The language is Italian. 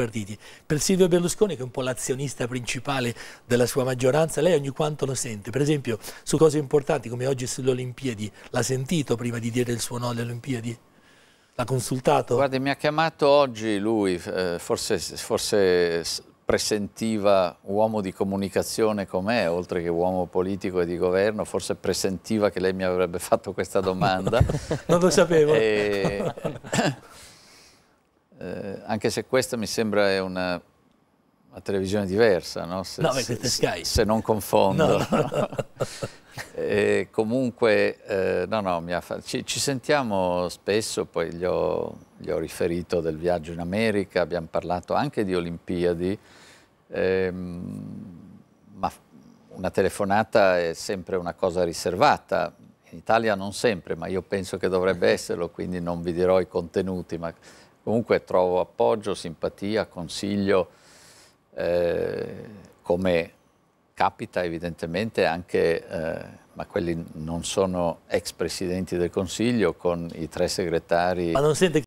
partiti. Per Silvio Berlusconi, che è un po' l'azionista principale della sua maggioranza, lei ogni quanto lo sente. Per esempio, su cose importanti come oggi sulle Olimpiadi, l'ha sentito prima di dire il suo no alle Olimpiadi? L'ha consultato? Guardi, mi ha chiamato oggi lui, eh, forse, forse presentiva uomo di comunicazione com'è, oltre che uomo politico e di governo, forse presentiva che lei mi avrebbe fatto questa domanda. non lo sapevo. E eh, anche se questa mi sembra una, una televisione diversa, no? Se, no, se, se, se non confondo. No, no, e comunque, eh, no, no, ci, ci, sentiamo spesso, poi gli ho, gli ho, riferito del viaggio in America, abbiamo parlato anche di Olimpiadi, ehm, ma una telefonata è sempre una cosa riservata, in Italia non sempre, ma io penso che dovrebbe esserlo, quindi non vi dirò i contenuti, ma Comunque trovo appoggio, simpatia, consiglio, eh, come capita evidentemente anche, eh, ma quelli non sono ex presidenti del Consiglio, con i tre segretari. Ma non sente